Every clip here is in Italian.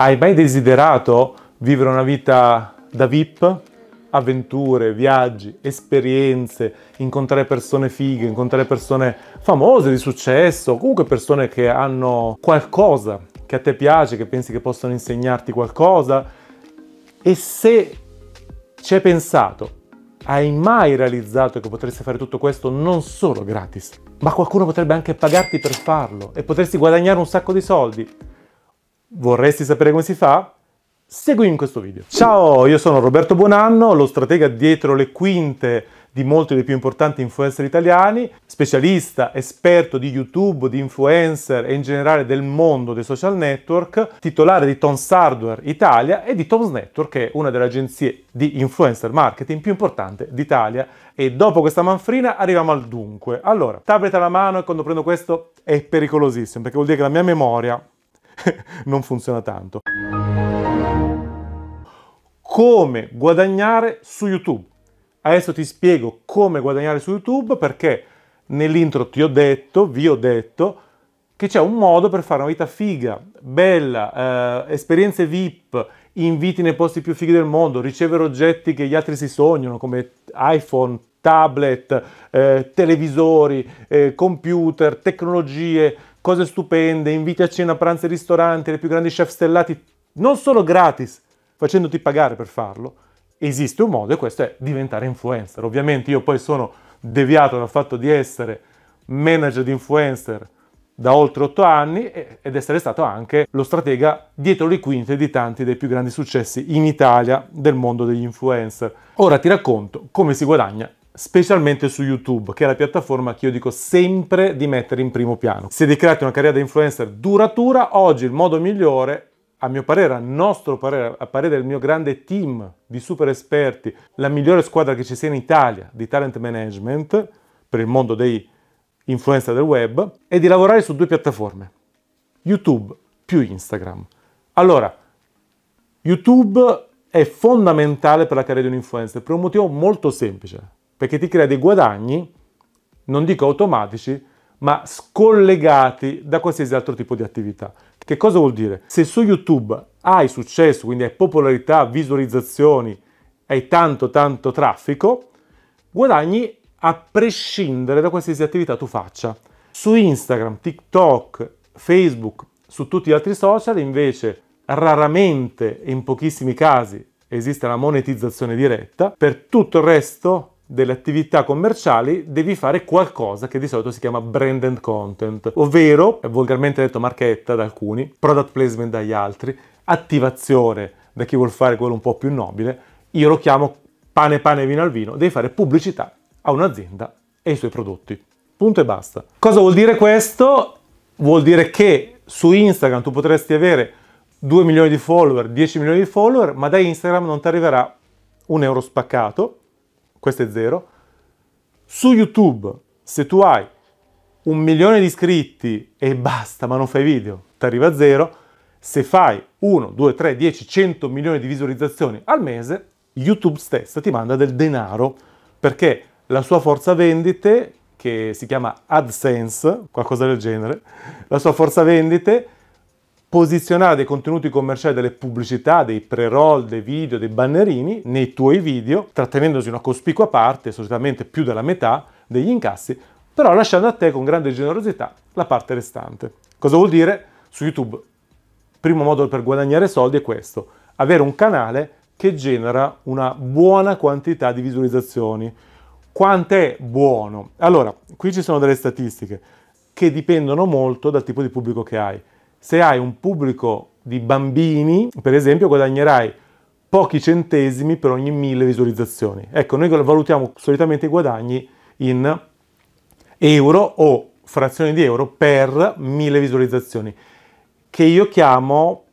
Hai mai desiderato vivere una vita da VIP? Avventure, viaggi, esperienze, incontrare persone fighe, incontrare persone famose, di successo, comunque persone che hanno qualcosa che a te piace, che pensi che possano insegnarti qualcosa. E se ci hai pensato, hai mai realizzato che potresti fare tutto questo non solo gratis, ma qualcuno potrebbe anche pagarti per farlo e potresti guadagnare un sacco di soldi? Vorresti sapere come si fa? Seguimi in questo video. Ciao, io sono Roberto Buonanno, lo stratega dietro le quinte di molti dei più importanti influencer italiani, specialista, esperto di YouTube, di influencer e in generale del mondo dei social network, titolare di Tons Hardware Italia e di Tons Network, che è una delle agenzie di influencer marketing più importante d'Italia. E dopo questa manfrina arriviamo al dunque. Allora, tablet alla mano e quando prendo questo è pericolosissimo perché vuol dire che la mia memoria non funziona tanto. Come guadagnare su YouTube? Adesso ti spiego come guadagnare su YouTube perché nell'intro ti ho detto, vi ho detto, che c'è un modo per fare una vita figa, bella, eh, esperienze VIP, inviti nei posti più fighi del mondo, ricevere oggetti che gli altri si sognano come iPhone, tablet, eh, televisori, eh, computer, tecnologie, cose stupende, inviti a cena, pranzi ai ristoranti, le più grandi chef stellati, non solo gratis, facendoti pagare per farlo, esiste un modo e questo è diventare influencer. Ovviamente io poi sono deviato dal fatto di essere manager di influencer da oltre otto anni ed essere stato anche lo stratega dietro le quinte di tanti dei più grandi successi in Italia del mondo degli influencer. Ora ti racconto come si guadagna specialmente su YouTube, che è la piattaforma che io dico sempre di mettere in primo piano. Se ricreate una carriera da influencer duratura, oggi il modo migliore, a mio parere, a nostro parere, a parere del mio grande team di super esperti, la migliore squadra che ci sia in Italia di talent management per il mondo dei influencer del web, è di lavorare su due piattaforme, YouTube più Instagram. Allora, YouTube è fondamentale per la carriera di un influencer per un motivo molto semplice perché ti crea dei guadagni, non dico automatici, ma scollegati da qualsiasi altro tipo di attività. Che cosa vuol dire? Se su YouTube hai successo, quindi hai popolarità, visualizzazioni, hai tanto tanto traffico, guadagni a prescindere da qualsiasi attività tu faccia. Su Instagram, TikTok, Facebook, su tutti gli altri social invece raramente e in pochissimi casi esiste la monetizzazione diretta, per tutto il resto delle attività commerciali devi fare qualcosa che di solito si chiama brand and content, ovvero, è volgarmente detto marchetta da alcuni, product placement dagli altri, attivazione da chi vuol fare quello un po' più nobile, io lo chiamo pane pane vino al vino, devi fare pubblicità a un'azienda e ai suoi prodotti. Punto e basta. Cosa vuol dire questo? Vuol dire che su Instagram tu potresti avere 2 milioni di follower, 10 milioni di follower, ma da Instagram non ti arriverà un euro spaccato, questo è zero. Su YouTube, se tu hai un milione di iscritti e basta, ma non fai video, ti arriva a zero. Se fai 1, 2, 3, 10, 100 milioni di visualizzazioni al mese, YouTube stesso ti manda del denaro perché la sua forza vendite, che si chiama AdSense, qualcosa del genere, la sua forza vendite posizionare dei contenuti commerciali, delle pubblicità, dei pre-roll, dei video, dei bannerini nei tuoi video, trattenendosi una cospicua parte, solitamente più della metà degli incassi, però lasciando a te con grande generosità la parte restante. Cosa vuol dire? Su YouTube, il primo modo per guadagnare soldi è questo, avere un canale che genera una buona quantità di visualizzazioni. Quanto è buono? Allora, qui ci sono delle statistiche che dipendono molto dal tipo di pubblico che hai. Se hai un pubblico di bambini, per esempio, guadagnerai pochi centesimi per ogni mille visualizzazioni. Ecco, noi valutiamo solitamente i guadagni in euro o frazioni di euro per mille visualizzazioni, che io chiamo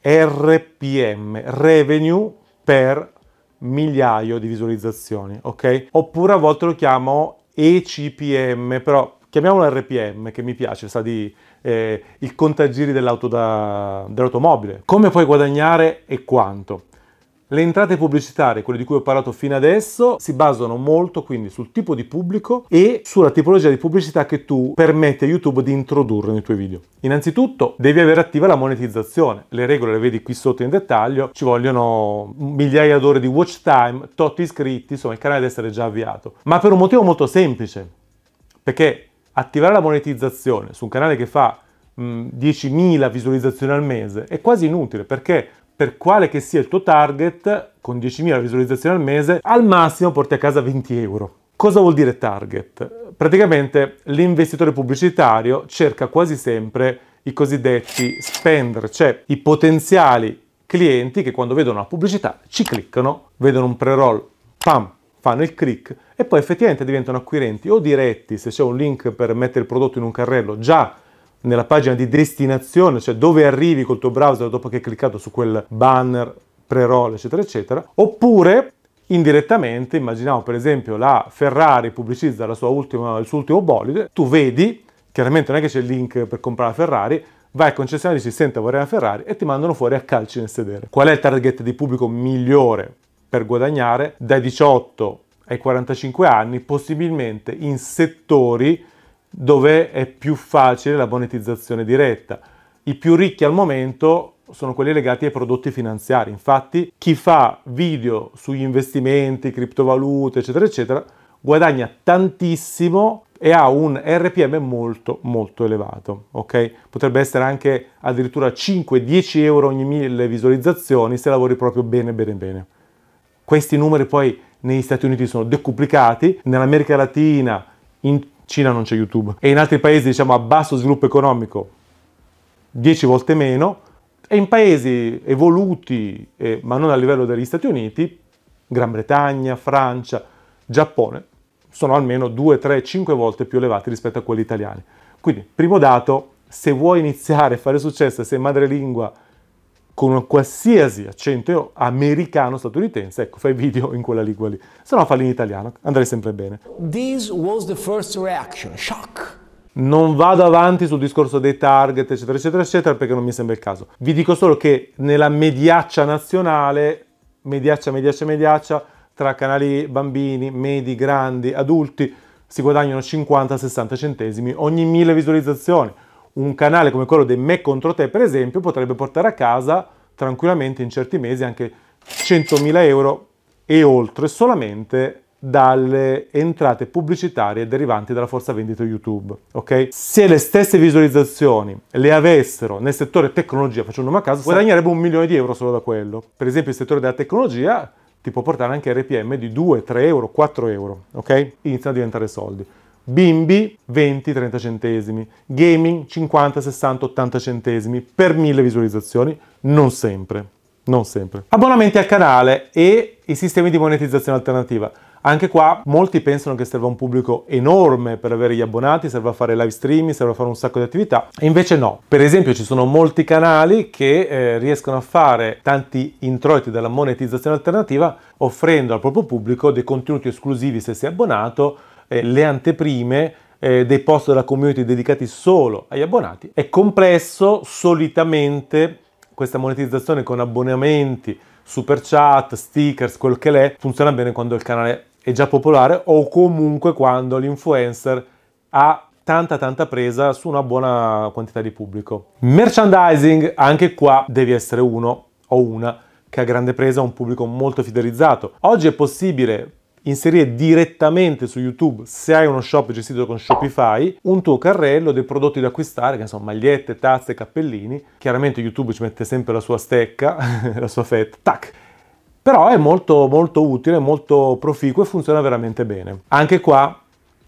RPM, revenue per migliaio di visualizzazioni, ok? Oppure a volte lo chiamo ECPM, però chiamiamolo RPM che mi piace, sa di eh, il contagiri dell'auto da, dell'automobile, come puoi guadagnare e quanto. Le entrate pubblicitarie, quelle di cui ho parlato fino adesso, si basano molto quindi sul tipo di pubblico e sulla tipologia di pubblicità che tu permetti a YouTube di introdurre nei tuoi video. Innanzitutto devi avere attiva la monetizzazione, le regole le vedi qui sotto in dettaglio, ci vogliono migliaia d'ore di watch time, tot iscritti, insomma il canale deve essere già avviato. Ma per un motivo molto semplice, perché attivare la monetizzazione su un canale che fa 10.000 visualizzazioni al mese è quasi inutile perché per quale che sia il tuo target, con 10.000 visualizzazioni al mese, al massimo porti a casa 20 euro. Cosa vuol dire target? Praticamente l'investitore pubblicitario cerca quasi sempre i cosiddetti spender, cioè i potenziali clienti che quando vedono la pubblicità ci cliccano, vedono un pre-roll, pam, fanno il click e poi effettivamente diventano acquirenti o diretti se c'è un link per mettere il prodotto in un carrello già nella pagina di destinazione, cioè dove arrivi col tuo browser dopo che hai cliccato su quel banner, pre-roll, eccetera, eccetera, oppure indirettamente, immaginiamo per esempio la Ferrari pubblicizza la ultima, il suo ultimo bolide, tu vedi, chiaramente non è che c'è il link per comprare la Ferrari, vai al concessionario e dici senta vorrei una Ferrari e ti mandano fuori a calci nel sedere. Qual è il target di pubblico migliore per guadagnare? Dai 18 ai 45 anni, possibilmente in settori dove è più facile la monetizzazione diretta. I più ricchi al momento sono quelli legati ai prodotti finanziari. Infatti, chi fa video sugli investimenti, criptovalute, eccetera, eccetera, guadagna tantissimo e ha un RPM molto molto elevato, ok? Potrebbe essere anche addirittura 5-10 euro ogni mille visualizzazioni se lavori proprio bene bene bene. Questi numeri poi negli Stati Uniti sono decuplicati, nell'America Latina, in Cina non c'è YouTube e in altri paesi diciamo a basso sviluppo economico 10 volte meno e in paesi evoluti eh, ma non a livello degli Stati Uniti, Gran Bretagna, Francia, Giappone, sono almeno 2, 3, 5 volte più elevati rispetto a quelli italiani. Quindi, primo dato, se vuoi iniziare a fare successo, se madrelingua con un qualsiasi accento americano statunitense, ecco, fai video in quella lingua lì. Se no falli in italiano, andrei sempre bene. This was the first reaction, shock. Non vado avanti sul discorso dei target, eccetera, eccetera, eccetera, perché non mi sembra il caso. Vi dico solo che nella mediaccia nazionale, mediaccia, mediaccia, mediaccia, tra canali bambini, medi, grandi, adulti, si guadagnano 50-60 centesimi ogni mille visualizzazioni un canale come quello di me contro te, per esempio, potrebbe portare a casa tranquillamente in certi mesi anche 100.000 euro e oltre solamente dalle entrate pubblicitarie derivanti dalla forza vendita YouTube. Ok? Se le stesse visualizzazioni le avessero nel settore tecnologia, facendo un a caso, guadagnerebbe un milione di euro solo da quello. Per esempio, il settore della tecnologia ti può portare anche RPM di 2, 3 euro, 4 euro. Ok? Inizia a diventare soldi. Bimbi 20-30 centesimi, gaming 50, 60, 80 centesimi per mille visualizzazioni, non sempre, non sempre. Abbonamenti al canale e i sistemi di monetizzazione alternativa. Anche qua molti pensano che serva un pubblico enorme per avere gli abbonati, serve a fare live streaming, serve a fare un sacco di attività, e invece no. Per esempio ci sono molti canali che eh, riescono a fare tanti introiti dalla monetizzazione alternativa offrendo al proprio pubblico dei contenuti esclusivi se sei abbonato eh, le anteprime eh, dei post della community dedicati solo agli abbonati. È complesso, solitamente questa monetizzazione con abbonamenti, super chat, stickers, quel che l'è, funziona bene quando il canale è già popolare o comunque quando l'influencer ha tanta tanta presa su una buona quantità di pubblico. Merchandising, anche qua devi essere uno o una che ha grande presa, un pubblico molto fidelizzato. Oggi è possibile inserire direttamente su YouTube, se hai uno shop gestito con Shopify, un tuo carrello dei prodotti da acquistare, che sono magliette, tazze, cappellini. Chiaramente YouTube ci mette sempre la sua stecca, la sua fetta. Tac! Però è molto, molto utile, molto proficuo e funziona veramente bene. Anche qua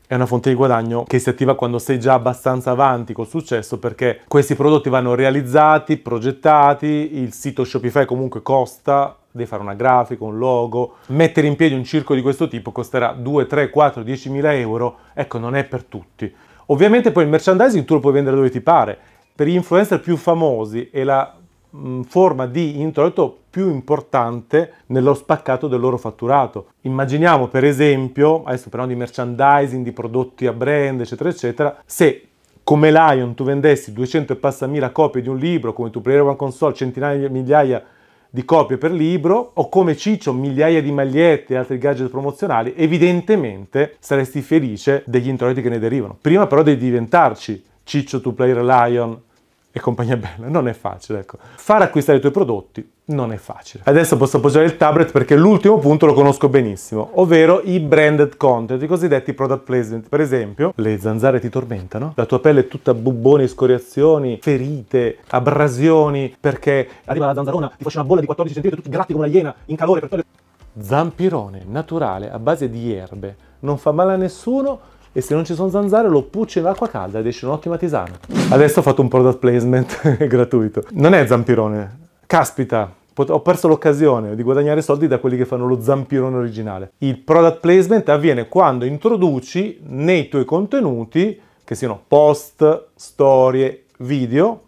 è una fonte di guadagno che si attiva quando sei già abbastanza avanti col successo perché questi prodotti vanno realizzati, progettati, il sito Shopify comunque costa devi fare una grafica, un logo, mettere in piedi un circo di questo tipo costerà 2, 3, 4, 10 mila euro, ecco non è per tutti. Ovviamente poi il merchandising tu lo puoi vendere dove ti pare, per gli influencer più famosi è la mh, mm, forma di introito più importante nello spaccato del loro fatturato. Immaginiamo per esempio, adesso parliamo di merchandising, di prodotti a brand, eccetera, eccetera, se come Lion tu vendessi 200 e passa mila copie di un libro, come tu Player una Console, centinaia, di migliaia di di copie per libro o come Ciccio migliaia di magliette e altri gadget promozionali, evidentemente saresti felice degli introiti che ne derivano. Prima però devi diventarci Ciccio to Player Lion e compagnia bella. Non è facile, ecco. Far acquistare i tuoi prodotti non è facile. Adesso posso appoggiare il tablet perché l'ultimo punto lo conosco benissimo, ovvero i branded content, i cosiddetti product placement. Per esempio, le zanzare ti tormentano, la tua pelle è tutta bubboni, scoriazioni, ferite, abrasioni, perché arriva la zanzarona, ti faccio una bolla di 14 cm, tutti gratti come una iena, in calore per togliere... Zampirone naturale a base di erbe, non fa male a nessuno, e se non ci sono zanzare lo pucci in acqua calda ed esce un'ottima tisana. Adesso ho fatto un product placement gratuito. Non è zampirone, caspita, ho perso l'occasione di guadagnare soldi da quelli che fanno lo zampirone originale. Il product placement avviene quando introduci nei tuoi contenuti, che siano post, storie, video,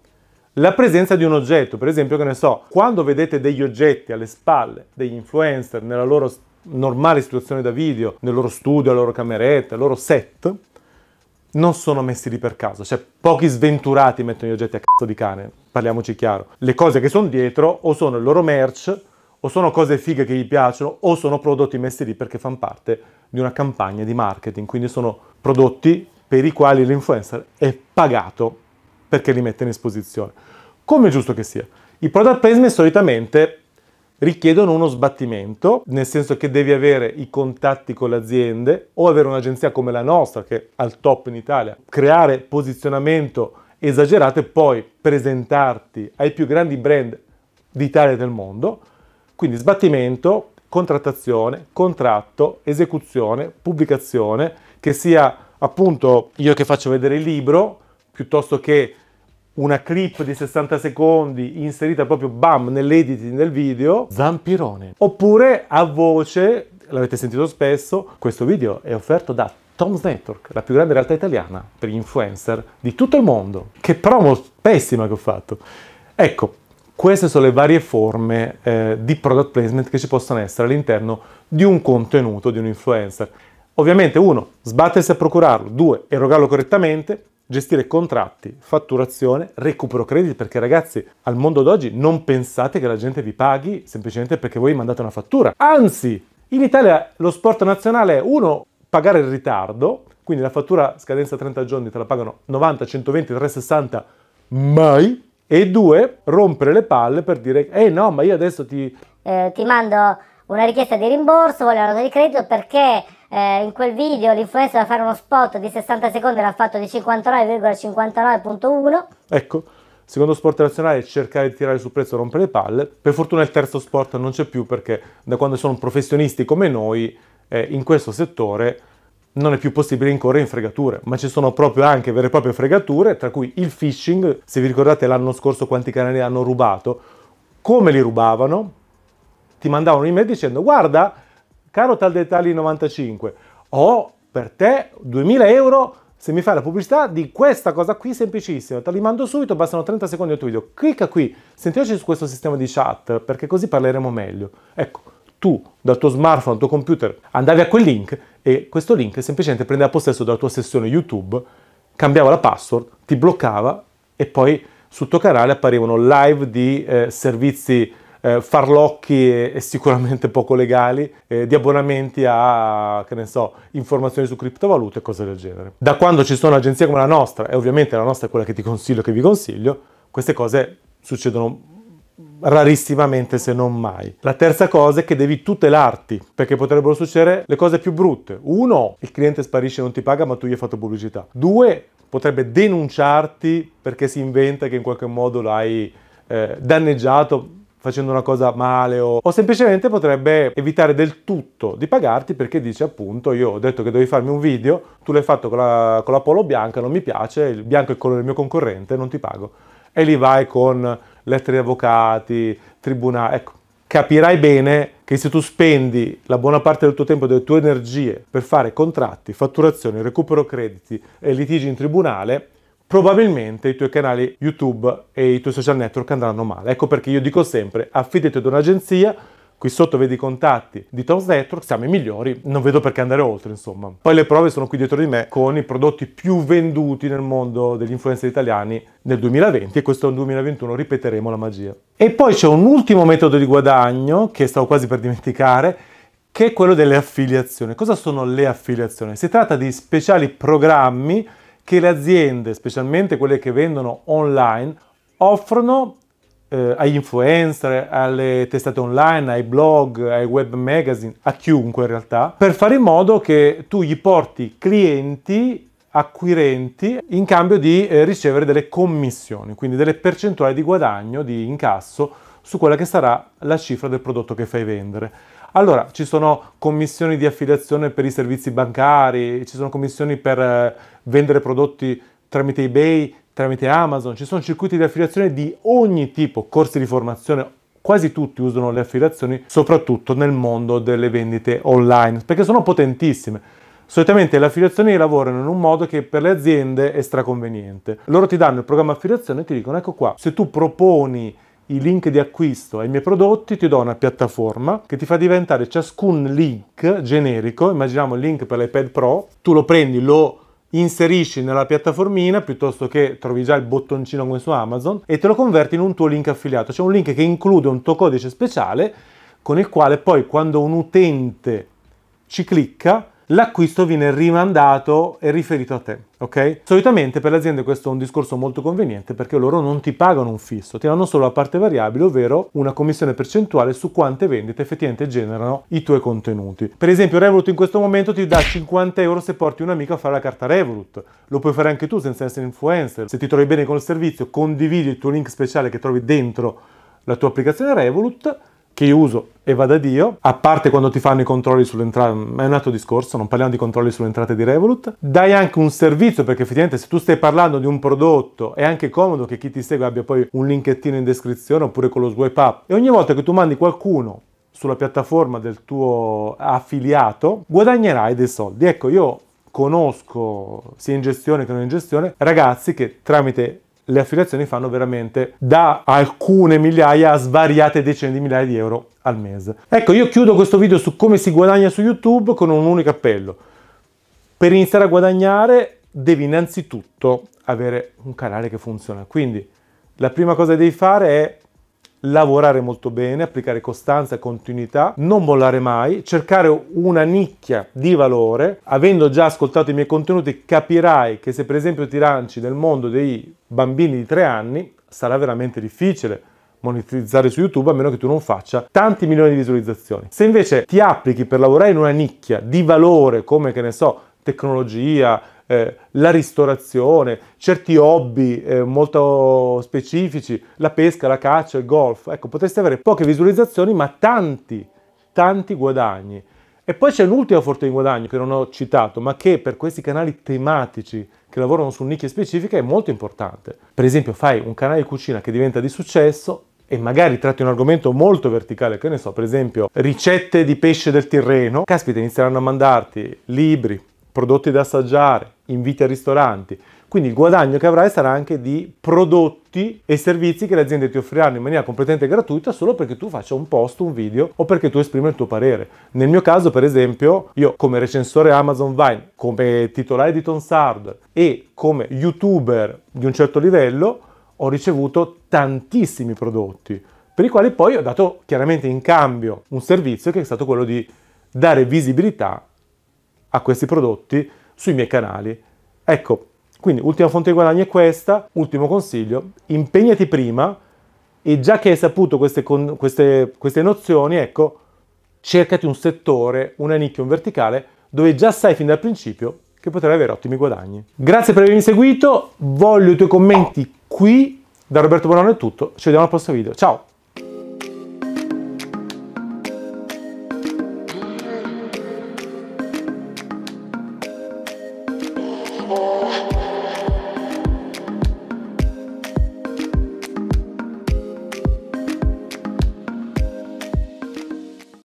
la presenza di un oggetto, per esempio, che ne so, quando vedete degli oggetti alle spalle degli influencer nella loro storia, normale situazione da video, nel loro studio, la loro cameretta, il loro set, non sono messi lì per caso, cioè pochi sventurati mettono gli oggetti a cazzo di cane, parliamoci chiaro. Le cose che sono dietro o sono il loro merch, o sono cose fighe che gli piacciono, o sono prodotti messi lì perché fanno parte di una campagna di marketing, quindi sono prodotti per i quali l'influencer è pagato perché li mette in esposizione. Come è giusto che sia. I product placement solitamente richiedono uno sbattimento, nel senso che devi avere i contatti con le aziende o avere un'agenzia come la nostra che è al top in Italia, creare posizionamento esagerato e poi presentarti ai più grandi brand d'Italia e del mondo. Quindi sbattimento, contrattazione, contratto, esecuzione, pubblicazione, che sia appunto io che faccio vedere il libro piuttosto che una clip di 60 secondi inserita proprio bam nell'editing del video, zampirone. Oppure a voce, l'avete sentito spesso, questo video è offerto da Tom's Network, la più grande realtà italiana per gli influencer di tutto il mondo. Che promo pessima che ho fatto. Ecco, queste sono le varie forme eh, di product placement che ci possono essere all'interno di un contenuto di un influencer. Ovviamente uno, sbattersi a procurarlo, due, erogarlo correttamente, gestire contratti, fatturazione, recupero crediti, perché ragazzi, al mondo d'oggi non pensate che la gente vi paghi semplicemente perché voi mandate una fattura. Anzi, in Italia lo sport nazionale è uno, pagare il ritardo, quindi la fattura scadenza 30 giorni te la pagano 90, 120, 360, mai. E due, rompere le palle per dire, eh no, ma io adesso ti... Eh, ti mando una richiesta di rimborso, voglio una nota di credito perché eh, in quel video l'influencer da fare uno spot di 60 secondi l'ha fatto di 59,59.1. Ecco, secondo sport nazionale cercare di tirare sul prezzo rompere le palle. Per fortuna il terzo sport non c'è più perché da quando sono professionisti come noi eh, in questo settore non è più possibile incorrere in fregature, ma ci sono proprio anche vere e proprie fregature, tra cui il phishing, se vi ricordate l'anno scorso quanti canali hanno rubato, come li rubavano? Ti mandavano un'email dicendo guarda caro tal dettagli 95, ho per te 2000 euro se mi fai la pubblicità di questa cosa qui semplicissima, te li mando subito, bastano 30 secondi al tuo video. Clicca qui, sentiamoci su questo sistema di chat, perché così parleremo meglio. Ecco, tu dal tuo smartphone, dal tuo computer, andavi a quel link e questo link semplicemente prendeva possesso della tua sessione YouTube, cambiava la password, ti bloccava e poi sul tuo canale apparivano live di eh, servizi eh, farlocchi e, e, sicuramente poco legali eh, di abbonamenti a, che ne so, informazioni su criptovalute e cose del genere. Da quando ci sono agenzie come la nostra, e ovviamente la nostra è quella che ti consiglio che vi consiglio, queste cose succedono rarissimamente se non mai. La terza cosa è che devi tutelarti perché potrebbero succedere le cose più brutte. Uno, il cliente sparisce e non ti paga ma tu gli hai fatto pubblicità. Due, potrebbe denunciarti perché si inventa che in qualche modo l'hai eh, danneggiato facendo una cosa male o, o semplicemente potrebbe evitare del tutto di pagarti perché dice appunto io ho detto che devi farmi un video, tu l'hai fatto con la, con la polo bianca, non mi piace, il bianco è il colore del mio concorrente, non ti pago. E lì vai con lettere di avvocati, tribunali, ecco. Capirai bene che se tu spendi la buona parte del tuo tempo e delle tue energie per fare contratti, fatturazioni, recupero crediti e litigi in tribunale, probabilmente i tuoi canali YouTube e i tuoi social network andranno male. Ecco perché io dico sempre affidati ad un'agenzia, Qui sotto vedi i contatti di Tom's Network, siamo i migliori, non vedo perché andare oltre insomma. Poi le prove sono qui dietro di me con i prodotti più venduti nel mondo degli influencer italiani nel 2020 e questo è un 2021, ripeteremo la magia. E poi c'è un ultimo metodo di guadagno che stavo quasi per dimenticare, che è quello delle affiliazioni. Cosa sono le affiliazioni? Si tratta di speciali programmi che le aziende, specialmente quelle che vendono online, offrono eh, agli influencer, alle testate online, ai blog, ai web magazine, a chiunque in realtà, per fare in modo che tu gli porti clienti acquirenti in cambio di eh, ricevere delle commissioni, quindi delle percentuali di guadagno, di incasso su quella che sarà la cifra del prodotto che fai vendere. Allora, ci sono commissioni di affiliazione per i servizi bancari, ci sono commissioni per eh, vendere prodotti tramite eBay, tramite Amazon, ci sono circuiti di affiliazione di ogni tipo, corsi di formazione, quasi tutti usano le affiliazioni, soprattutto nel mondo delle vendite online, perché sono potentissime. Solitamente le affiliazioni lavorano in un modo che per le aziende è straconveniente. Loro ti danno il programma affiliazione e ti dicono ecco qua, se tu proponi i link di acquisto ai miei prodotti, ti do una piattaforma che ti fa diventare ciascun link generico, immaginiamo il link per l'iPad Pro, tu lo prendi, lo inserisci nella piattaformina piuttosto che trovi già il bottoncino come su Amazon e te lo converti in un tuo link affiliato, cioè un link che include un tuo codice speciale con il quale poi quando un utente ci clicca l'acquisto viene rimandato e riferito a te, ok? Solitamente per le aziende questo è un discorso molto conveniente perché loro non ti pagano un fisso, ti danno solo la parte variabile, ovvero una commissione percentuale su quante vendite effettivamente generano i tuoi contenuti. Per esempio Revolut in questo momento ti dà 50 euro se porti un amico a fare la carta Revolut, lo puoi fare anche tu senza essere influencer, se ti trovi bene con il servizio condividi il tuo link speciale che trovi dentro la tua applicazione Revolut che io uso e va da Dio, a parte quando ti fanno i controlli sull'entrata, ma è un altro discorso, non parliamo di controlli sull'entrata di Revolut, dai anche un servizio perché effettivamente se tu stai parlando di un prodotto è anche comodo che chi ti segue abbia poi un linkettino in descrizione oppure con lo swipe up e ogni volta che tu mandi qualcuno sulla piattaforma del tuo affiliato guadagnerai dei soldi. Ecco, io conosco sia in gestione che non in gestione ragazzi che tramite le affiliazioni fanno veramente da alcune migliaia a svariate decine di migliaia di euro al mese. Ecco, io chiudo questo video su come si guadagna su YouTube con un unico appello. Per iniziare a guadagnare devi innanzitutto avere un canale che funziona. Quindi la prima cosa che devi fare è lavorare molto bene, applicare costanza e continuità, non mollare mai, cercare una nicchia di valore. Avendo già ascoltato i miei contenuti capirai che se per esempio ti lanci nel mondo dei bambini di 3 anni sarà veramente difficile monetizzare su YouTube a meno che tu non faccia tanti milioni di visualizzazioni. Se invece ti applichi per lavorare in una nicchia di valore come che ne so, tecnologia, eh, la ristorazione, certi hobby eh, molto specifici, la pesca, la caccia, il golf. Ecco, potreste avere poche visualizzazioni ma tanti, tanti guadagni. E poi c'è un'ultima fonte di guadagno che non ho citato, ma che per questi canali tematici che lavorano su nicchie specifiche è molto importante. Per esempio fai un canale di cucina che diventa di successo e magari tratti un argomento molto verticale, che ne so, per esempio ricette di pesce del Tirreno, caspita inizieranno a mandarti libri, prodotti da assaggiare, inviti a ristoranti. Quindi il guadagno che avrai sarà anche di prodotti e servizi che le aziende ti offriranno in maniera completamente gratuita solo perché tu faccia un post, un video o perché tu esprimi il tuo parere. Nel mio caso, per esempio, io come recensore Amazon Vine, come titolare di Tonsard e come youtuber di un certo livello, ho ricevuto tantissimi prodotti per i quali poi ho dato chiaramente in cambio un servizio che è stato quello di dare visibilità a questi prodotti sui miei canali. Ecco, quindi ultima fonte di guadagno è questa, ultimo consiglio, impegnati prima e già che hai saputo queste, queste, queste nozioni, ecco, cercati un settore, una nicchia, un verticale dove già sai fin dal principio che potrai avere ottimi guadagni. Grazie per avermi seguito, voglio i tuoi commenti qui, da Roberto Bonanno è tutto, ci vediamo al prossimo video, ciao!